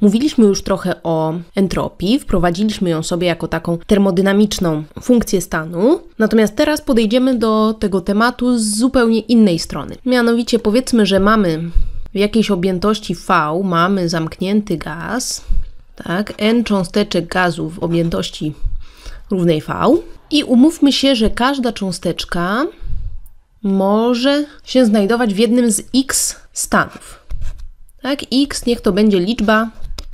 Mówiliśmy już trochę o entropii, wprowadziliśmy ją sobie jako taką termodynamiczną funkcję stanu, natomiast teraz podejdziemy do tego tematu z zupełnie innej strony. Mianowicie powiedzmy, że mamy w jakiejś objętości V, mamy zamknięty gaz, tak, n cząsteczek gazu w objętości równej V i umówmy się, że każda cząsteczka może się znajdować w jednym z x stanów. Tak, x niech to będzie liczba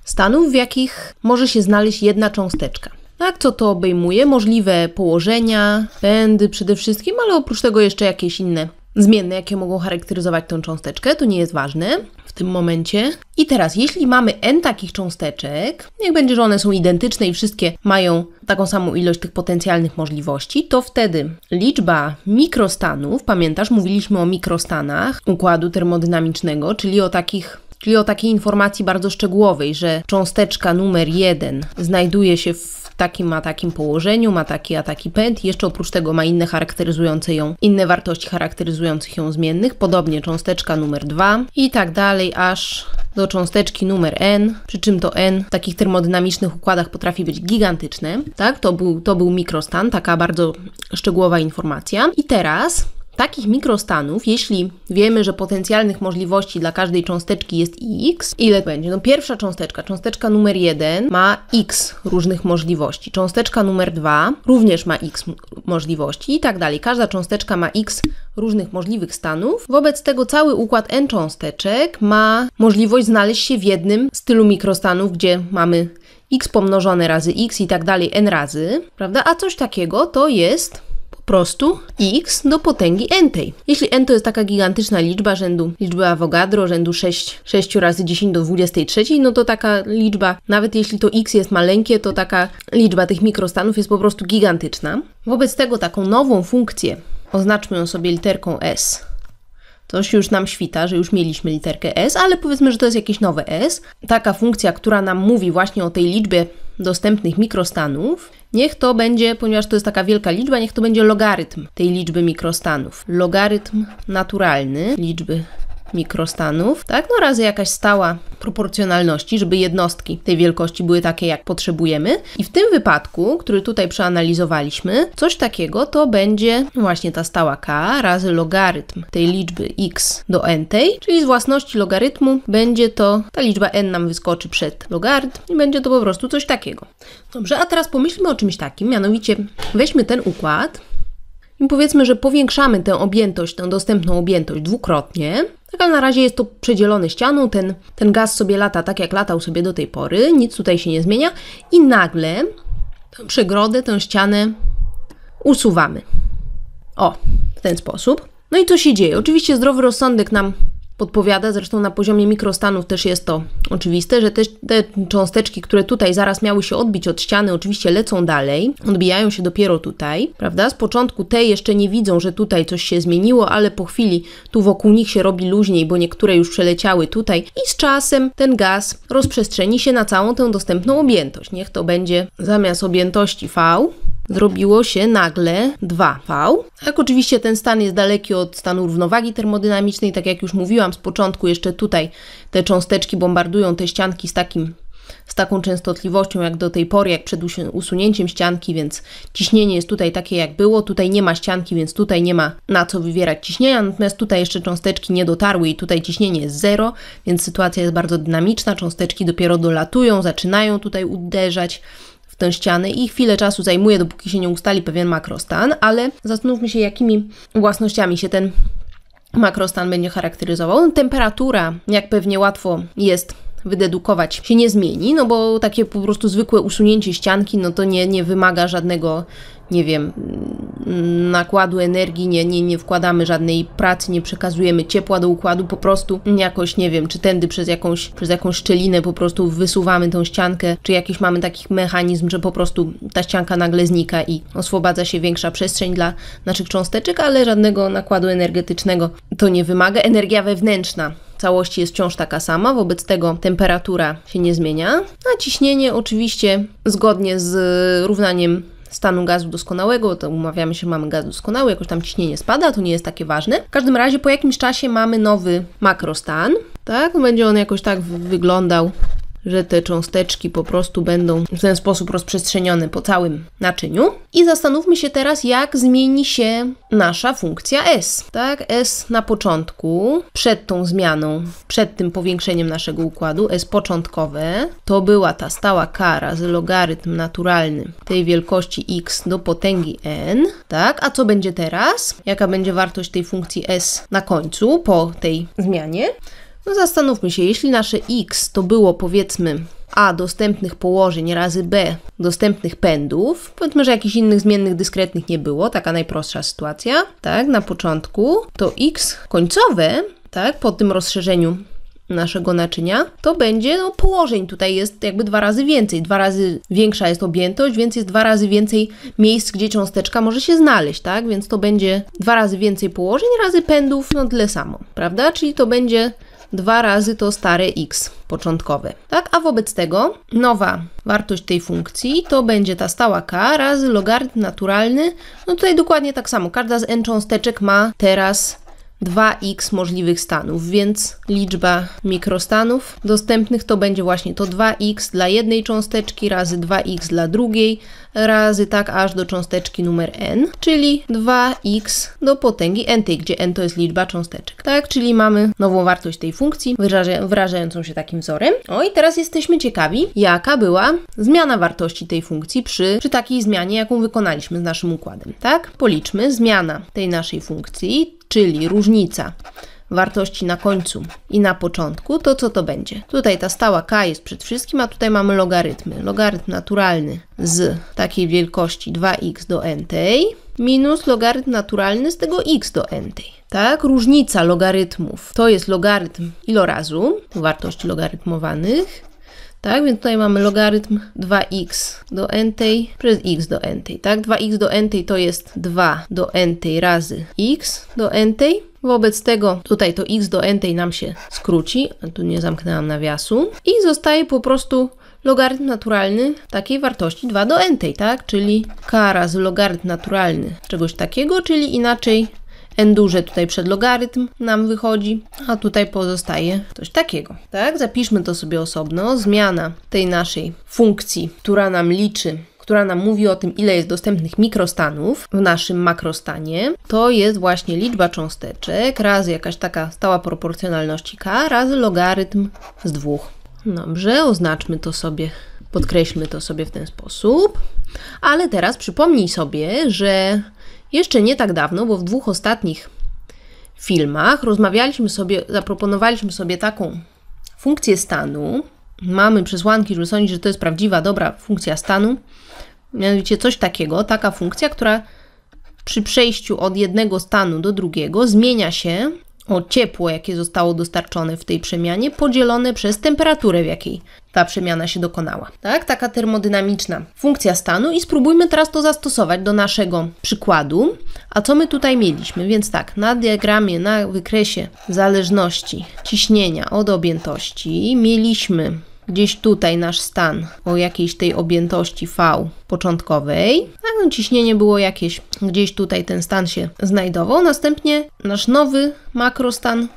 stanów, w jakich może się znaleźć jedna cząsteczka. Tak, co to obejmuje? Możliwe położenia, pędy przede wszystkim, ale oprócz tego jeszcze jakieś inne zmienne, jakie mogą charakteryzować tą cząsteczkę, to nie jest ważne w tym momencie. I teraz, jeśli mamy n takich cząsteczek, niech będzie, że one są identyczne i wszystkie mają taką samą ilość tych potencjalnych możliwości, to wtedy liczba mikrostanów, pamiętasz, mówiliśmy o mikrostanach układu termodynamicznego, czyli o takich czyli o takiej informacji bardzo szczegółowej, że cząsteczka numer 1 znajduje się w takim a takim położeniu, ma taki a taki pęd, jeszcze oprócz tego ma inne charakteryzujące ją, inne wartości charakteryzujących ją zmiennych, podobnie cząsteczka numer 2 i tak dalej, aż do cząsteczki numer n, przy czym to n w takich termodynamicznych układach potrafi być gigantyczne, tak? To był, to był mikrostan, taka bardzo szczegółowa informacja. I teraz Takich mikrostanów, jeśli wiemy, że potencjalnych możliwości dla każdej cząsteczki jest x, ile będzie? No pierwsza cząsteczka, cząsteczka numer 1 ma x różnych możliwości, cząsteczka numer 2 również ma x możliwości i tak dalej. Każda cząsteczka ma x różnych możliwych stanów. Wobec tego cały układ n cząsteczek ma możliwość znaleźć się w jednym z tylu mikrostanów, gdzie mamy x pomnożone razy x i tak dalej n razy, prawda? A coś takiego to jest prostu x do potęgi n tej. Jeśli n to jest taka gigantyczna liczba rzędu liczby Avogadro, rzędu 6, 6 razy 10 do 23, no to taka liczba, nawet jeśli to x jest maleńkie, to taka liczba tych mikrostanów jest po prostu gigantyczna. Wobec tego taką nową funkcję, oznaczmy ją sobie literką s, to już nam świta, że już mieliśmy literkę S, ale powiedzmy, że to jest jakieś nowe S. Taka funkcja, która nam mówi właśnie o tej liczbie dostępnych mikrostanów Niech to będzie, ponieważ to jest taka wielka liczba, niech to będzie logarytm tej liczby mikrostanów. Logarytm naturalny liczby mikrostanów, tak? No razy jakaś stała proporcjonalności, żeby jednostki tej wielkości były takie, jak potrzebujemy. I w tym wypadku, który tutaj przeanalizowaliśmy, coś takiego to będzie właśnie ta stała k razy logarytm tej liczby x do n tej, czyli z własności logarytmu będzie to, ta liczba n nam wyskoczy przed logarytm i będzie to po prostu coś takiego. Dobrze, a teraz pomyślmy o czymś takim, mianowicie weźmy ten układ, i powiedzmy, że powiększamy tę objętość, tę dostępną objętość dwukrotnie. Tak, ale na razie jest to przedzielone ścianą, ten, ten gaz sobie lata tak jak latał sobie do tej pory, nic tutaj się nie zmienia i nagle tę przegrodę, tę ścianę usuwamy. O, w ten sposób. No i co się dzieje? Oczywiście zdrowy rozsądek nam podpowiada, zresztą na poziomie mikrostanów też jest to oczywiste, że te, te cząsteczki, które tutaj zaraz miały się odbić od ściany, oczywiście lecą dalej, odbijają się dopiero tutaj, prawda? Z początku te jeszcze nie widzą, że tutaj coś się zmieniło, ale po chwili tu wokół nich się robi luźniej, bo niektóre już przeleciały tutaj i z czasem ten gaz rozprzestrzeni się na całą tę dostępną objętość. Niech to będzie zamiast objętości V, zrobiło się nagle 2V. Jak oczywiście ten stan jest daleki od stanu równowagi termodynamicznej, tak jak już mówiłam z początku, jeszcze tutaj te cząsteczki bombardują te ścianki z takim z taką częstotliwością jak do tej pory, jak przed usunięciem ścianki, więc ciśnienie jest tutaj takie jak było. Tutaj nie ma ścianki, więc tutaj nie ma na co wywierać ciśnienia, natomiast tutaj jeszcze cząsteczki nie dotarły i tutaj ciśnienie jest zero, więc sytuacja jest bardzo dynamiczna. Cząsteczki dopiero dolatują, zaczynają tutaj uderzać, w tę ścianę i chwilę czasu zajmuje, dopóki się nie ustali pewien makrostan, ale zastanówmy się, jakimi własnościami się ten makrostan będzie charakteryzował. Temperatura, jak pewnie łatwo jest wydedukować się nie zmieni, no bo takie po prostu zwykłe usunięcie ścianki, no to nie, nie wymaga żadnego, nie wiem, mm, nakładu energii, nie, nie, nie wkładamy żadnej pracy, nie przekazujemy ciepła do układu, po prostu jakoś, nie wiem, czy tędy przez jakąś, przez jakąś szczelinę po prostu wysuwamy tą ściankę, czy jakiś mamy taki mechanizm, że po prostu ta ścianka nagle znika i oswobadza się większa przestrzeń dla naszych cząsteczek, ale żadnego nakładu energetycznego to nie wymaga. Energia wewnętrzna całości jest wciąż taka sama, wobec tego temperatura się nie zmienia. A ciśnienie oczywiście zgodnie z równaniem stanu gazu doskonałego, to umawiamy się, mamy gaz doskonały, jakoś tam ciśnienie spada, to nie jest takie ważne. W każdym razie po jakimś czasie mamy nowy makrostan, tak? Będzie on jakoś tak wyglądał że te cząsteczki po prostu będą w ten sposób rozprzestrzenione po całym naczyniu. I zastanówmy się teraz, jak zmieni się nasza funkcja S. Tak, S na początku, przed tą zmianą, przed tym powiększeniem naszego układu, S początkowe, to była ta stała kara z logarytm naturalny tej wielkości x do potęgi n, tak? A co będzie teraz? Jaka będzie wartość tej funkcji S na końcu po tej zmianie? No zastanówmy się, jeśli nasze x to było powiedzmy a dostępnych położeń razy b dostępnych pędów, powiedzmy, że jakichś innych zmiennych dyskretnych nie było, taka najprostsza sytuacja, tak, na początku, to x końcowe, tak, po tym rozszerzeniu naszego naczynia, to będzie no, położeń. Tutaj jest jakby dwa razy więcej. Dwa razy większa jest objętość, więc jest dwa razy więcej miejsc, gdzie cząsteczka może się znaleźć, tak? Więc to będzie dwa razy więcej położeń razy pędów, no tyle samo, prawda? Czyli to będzie dwa razy to stare x początkowy. Tak, a wobec tego nowa wartość tej funkcji to będzie ta stała k razy logarytm naturalny. No tutaj dokładnie tak samo. Każda z n cząsteczek ma teraz 2x możliwych stanów, więc liczba mikrostanów dostępnych to będzie właśnie to 2x dla jednej cząsteczki razy 2x dla drugiej razy tak aż do cząsteczki numer n, czyli 2x do potęgi n, tej, gdzie n to jest liczba cząsteczek. Tak, czyli mamy nową wartość tej funkcji wyrażającą się takim wzorem. O i teraz jesteśmy ciekawi, jaka była zmiana wartości tej funkcji przy, przy takiej zmianie, jaką wykonaliśmy z naszym układem. Tak, policzmy zmiana tej naszej funkcji czyli różnica wartości na końcu i na początku, to co to będzie? Tutaj ta stała k jest przed wszystkim, a tutaj mamy logarytmy. Logarytm naturalny z takiej wielkości 2x do n tej minus logarytm naturalny z tego x do n tej. Tak? Różnica logarytmów to jest logarytm ilorazu wartości logarytmowanych tak, więc tutaj mamy logarytm 2x do n tej przez x do n tej, tak? 2x do n tej to jest 2 do n tej razy x do n tej. Wobec tego tutaj to x do n tej nam się skróci, a tu nie zamknęłam nawiasu. I zostaje po prostu logarytm naturalny takiej wartości 2 do n tej, tak? Czyli k razy logarytm naturalny czegoś takiego, czyli inaczej endurze tutaj przed logarytm nam wychodzi, a tutaj pozostaje coś takiego, tak? Zapiszmy to sobie osobno. Zmiana tej naszej funkcji, która nam liczy która nam mówi o tym, ile jest dostępnych mikrostanów w naszym makrostanie, to jest właśnie liczba cząsteczek razy jakaś taka stała proporcjonalności k razy logarytm z dwóch. Dobrze, oznaczmy to sobie, podkreślmy to sobie w ten sposób. Ale teraz przypomnij sobie, że jeszcze nie tak dawno, bo w dwóch ostatnich filmach rozmawialiśmy sobie, zaproponowaliśmy sobie taką funkcję stanu. Mamy przesłanki, żeby sądzić, że to jest prawdziwa, dobra funkcja stanu. Mianowicie coś takiego, taka funkcja, która przy przejściu od jednego stanu do drugiego zmienia się o ciepło, jakie zostało dostarczone w tej przemianie, podzielone przez temperaturę, w jakiej ta przemiana się dokonała. Tak, taka termodynamiczna funkcja stanu i spróbujmy teraz to zastosować do naszego przykładu. A co my tutaj mieliśmy? Więc tak, na diagramie, na wykresie zależności ciśnienia od objętości mieliśmy Gdzieś tutaj nasz stan o jakiejś tej objętości V początkowej. a tak, no, ciśnienie było jakieś, gdzieś tutaj ten stan się znajdował. Następnie nasz nowy makrostan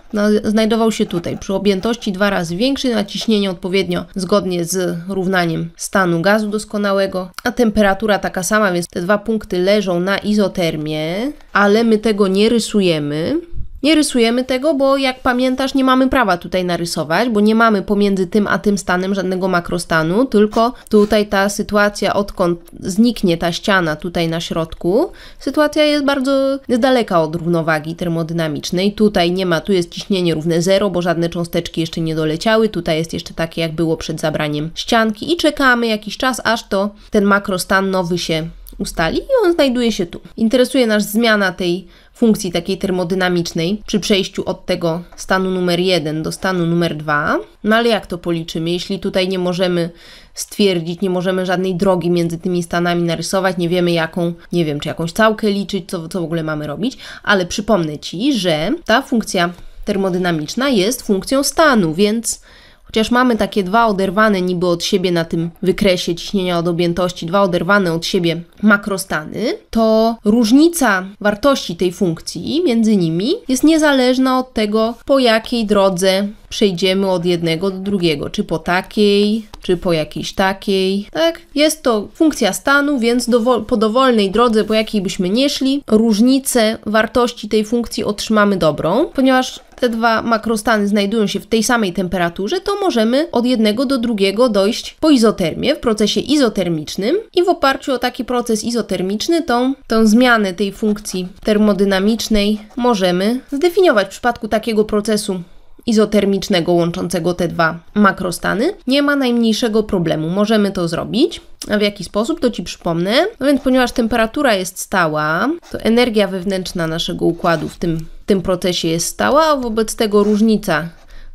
znajdował się tutaj, przy objętości dwa razy większej, naciśnienie odpowiednio zgodnie z równaniem stanu gazu doskonałego, a temperatura taka sama, więc te dwa punkty leżą na izotermie, ale my tego nie rysujemy, nie rysujemy tego, bo jak pamiętasz, nie mamy prawa tutaj narysować, bo nie mamy pomiędzy tym a tym stanem żadnego makrostanu, tylko tutaj ta sytuacja, odkąd zniknie ta ściana tutaj na środku, sytuacja jest bardzo jest daleka od równowagi termodynamicznej. Tutaj nie ma, tu jest ciśnienie równe 0, bo żadne cząsteczki jeszcze nie doleciały, tutaj jest jeszcze takie, jak było przed zabraniem ścianki i czekamy jakiś czas, aż to ten makrostan nowy się ustali i on znajduje się tu. Interesuje nas zmiana tej funkcji takiej termodynamicznej przy przejściu od tego stanu numer 1 do stanu numer 2. No ale jak to policzymy, jeśli tutaj nie możemy stwierdzić, nie możemy żadnej drogi między tymi stanami narysować, nie wiemy jaką, nie wiem czy jakąś całkę liczyć, co, co w ogóle mamy robić, ale przypomnę Ci, że ta funkcja termodynamiczna jest funkcją stanu, więc Chociaż mamy takie dwa oderwane niby od siebie na tym wykresie ciśnienia od objętości, dwa oderwane od siebie makrostany, to różnica wartości tej funkcji między nimi jest niezależna od tego, po jakiej drodze przejdziemy od jednego do drugiego, czy po takiej, czy po jakiejś takiej, tak? Jest to funkcja stanu, więc dowol, po dowolnej drodze, po jakiej byśmy nie szli, różnicę wartości tej funkcji otrzymamy dobrą, ponieważ te dwa makrostany znajdują się w tej samej temperaturze, to możemy od jednego do drugiego dojść po izotermie, w procesie izotermicznym i w oparciu o taki proces izotermiczny tą, tą zmianę tej funkcji termodynamicznej możemy zdefiniować w przypadku takiego procesu izotermicznego łączącego te dwa makrostany, nie ma najmniejszego problemu. Możemy to zrobić. A w jaki sposób, to Ci przypomnę. No więc ponieważ temperatura jest stała, to energia wewnętrzna naszego układu w tym, w tym procesie jest stała, a wobec tego różnica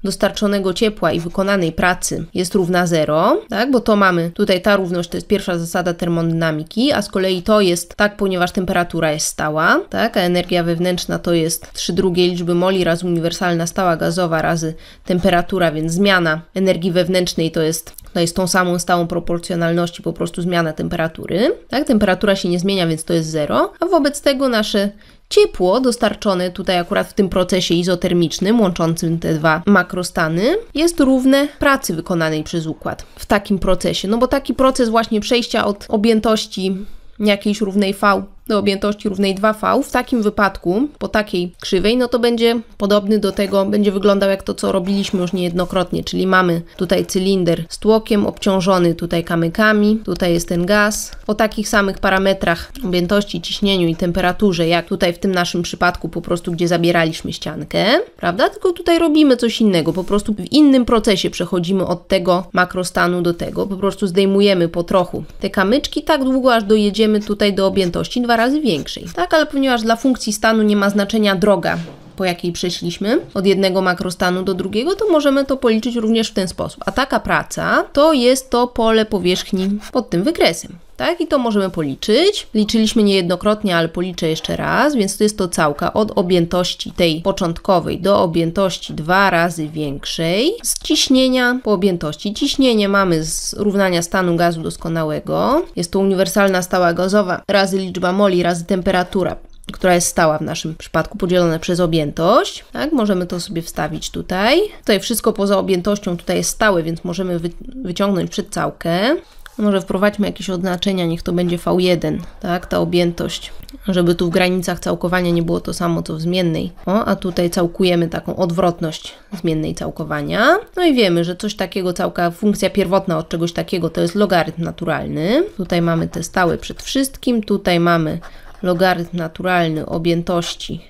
dostarczonego ciepła i wykonanej pracy jest równa 0, tak? bo to mamy tutaj ta równość, to jest pierwsza zasada termodynamiki, a z kolei to jest tak, ponieważ temperatura jest stała, tak? a energia wewnętrzna to jest 3 drugiej liczby moli razy uniwersalna stała gazowa razy temperatura, więc zmiana energii wewnętrznej to jest tutaj z tą samą stałą proporcjonalności po prostu zmiana temperatury. Tak, temperatura się nie zmienia, więc to jest zero, a wobec tego nasze Ciepło dostarczone tutaj akurat w tym procesie izotermicznym łączącym te dwa makrostany jest równe pracy wykonanej przez układ w takim procesie. No bo taki proces właśnie przejścia od objętości jakiejś równej V do objętości równej 2V, w takim wypadku, po takiej krzywej, no to będzie podobny do tego, będzie wyglądał jak to, co robiliśmy już niejednokrotnie, czyli mamy tutaj cylinder z tłokiem obciążony tutaj kamykami, tutaj jest ten gaz. Po takich samych parametrach objętości, ciśnieniu i temperaturze, jak tutaj w tym naszym przypadku po prostu, gdzie zabieraliśmy ściankę, prawda? Tylko tutaj robimy coś innego, po prostu w innym procesie przechodzimy od tego makrostanu do tego, po prostu zdejmujemy po trochu te kamyczki tak długo, aż dojedziemy tutaj do objętości 2 razy większej. Tak, ale ponieważ dla funkcji stanu nie ma znaczenia droga, po jakiej przeszliśmy od jednego makrostanu do drugiego, to możemy to policzyć również w ten sposób. A taka praca to jest to pole powierzchni pod tym wykresem tak? I to możemy policzyć. Liczyliśmy niejednokrotnie, ale policzę jeszcze raz, więc to jest to całka od objętości tej początkowej do objętości dwa razy większej z ciśnienia po objętości. Ciśnienie mamy z równania stanu gazu doskonałego. Jest to uniwersalna stała gazowa razy liczba moli razy temperatura która jest stała w naszym przypadku, podzielone przez objętość. Tak, możemy to sobie wstawić tutaj. Tutaj wszystko poza objętością tutaj jest stałe, więc możemy wyciągnąć przed całkę. Może wprowadźmy jakieś odznaczenia, niech to będzie V1, tak, ta objętość, żeby tu w granicach całkowania nie było to samo co w zmiennej. O, a tutaj całkujemy taką odwrotność zmiennej całkowania. No i wiemy, że coś takiego, całka funkcja pierwotna od czegoś takiego to jest logarytm naturalny. Tutaj mamy te stałe przed wszystkim, tutaj mamy logarytm naturalny objętości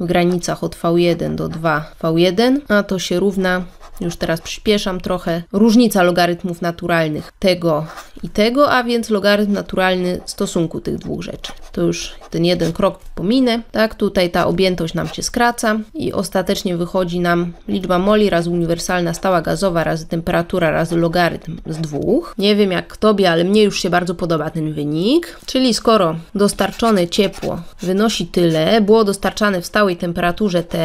w granicach od V1 do 2V1, a to się równa już teraz przyspieszam trochę. Różnica logarytmów naturalnych tego i tego, a więc logarytm naturalny stosunku tych dwóch rzeczy. To już ten jeden krok pominę, tak? Tutaj ta objętość nam się skraca i ostatecznie wychodzi nam liczba moli razy uniwersalna stała gazowa razy temperatura razy logarytm z dwóch. Nie wiem jak Tobie, ale mnie już się bardzo podoba ten wynik. Czyli skoro dostarczone ciepło wynosi tyle, było dostarczane w stałej temperaturze T,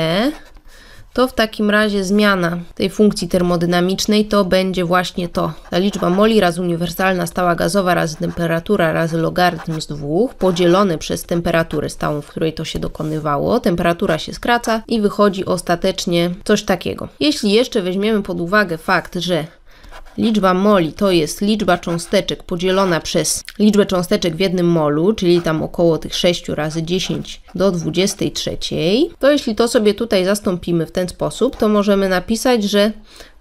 to w takim razie zmiana tej funkcji termodynamicznej to będzie właśnie to. Ta liczba moli razy uniwersalna stała gazowa razy temperatura razy logarytm z dwóch podzielone przez temperaturę stałą, w której to się dokonywało. Temperatura się skraca i wychodzi ostatecznie coś takiego. Jeśli jeszcze weźmiemy pod uwagę fakt, że Liczba moli to jest liczba cząsteczek podzielona przez liczbę cząsteczek w jednym molu, czyli tam około tych 6 razy 10 do 23. To jeśli to sobie tutaj zastąpimy w ten sposób, to możemy napisać, że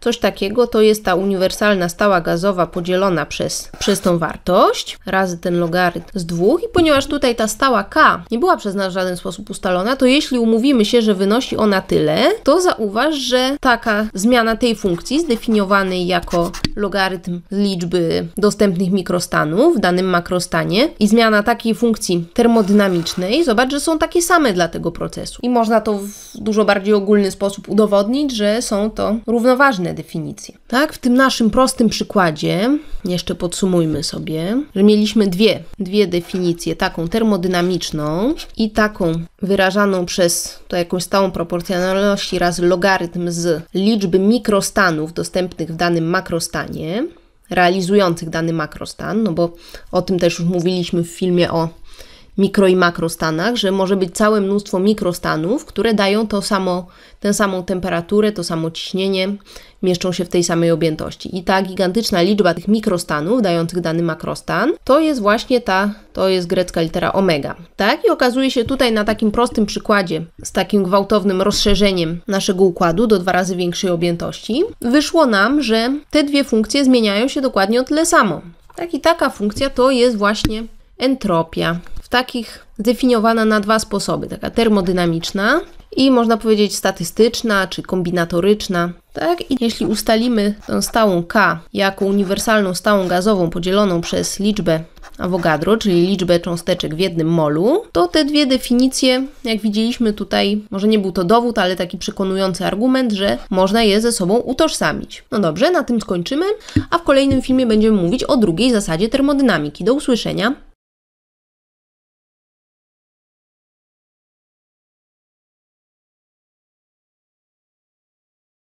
Coś takiego to jest ta uniwersalna stała gazowa podzielona przez, przez tą wartość razy ten logarytm z dwóch i ponieważ tutaj ta stała k nie była przez nas w żaden sposób ustalona, to jeśli umówimy się, że wynosi ona tyle, to zauważ, że taka zmiana tej funkcji zdefiniowanej jako logarytm liczby dostępnych mikrostanów w danym makrostanie i zmiana takiej funkcji termodynamicznej, zobacz, że są takie same dla tego procesu. I można to w dużo bardziej ogólny sposób udowodnić, że są to równoważne definicje. Tak, w tym naszym prostym przykładzie, jeszcze podsumujmy sobie, że mieliśmy dwie, dwie definicje, taką termodynamiczną i taką wyrażaną przez to jakąś stałą proporcjonalność oraz logarytm z liczby mikrostanów dostępnych w danym makrostanie, realizujących dany makrostan, no bo o tym też już mówiliśmy w filmie o mikro i makrostanach, że może być całe mnóstwo mikrostanów, które dają to samo, tę samą temperaturę, to samo ciśnienie, mieszczą się w tej samej objętości. I ta gigantyczna liczba tych mikrostanów dających dany makrostan, to jest właśnie ta, to jest grecka litera omega. Tak? I okazuje się tutaj na takim prostym przykładzie, z takim gwałtownym rozszerzeniem naszego układu do dwa razy większej objętości, wyszło nam, że te dwie funkcje zmieniają się dokładnie o tyle samo. Tak i taka funkcja to jest właśnie entropia takich definiowana na dwa sposoby: taka termodynamiczna i można powiedzieć statystyczna czy kombinatoryczna. Tak? I jeśli ustalimy tę stałą K jako uniwersalną stałą gazową podzieloną przez liczbę Avogadro, czyli liczbę cząsteczek w jednym molu, to te dwie definicje, jak widzieliśmy tutaj, może nie był to dowód, ale taki przekonujący argument, że można je ze sobą utożsamić. No dobrze, na tym skończymy, a w kolejnym filmie będziemy mówić o drugiej zasadzie termodynamiki. Do usłyszenia.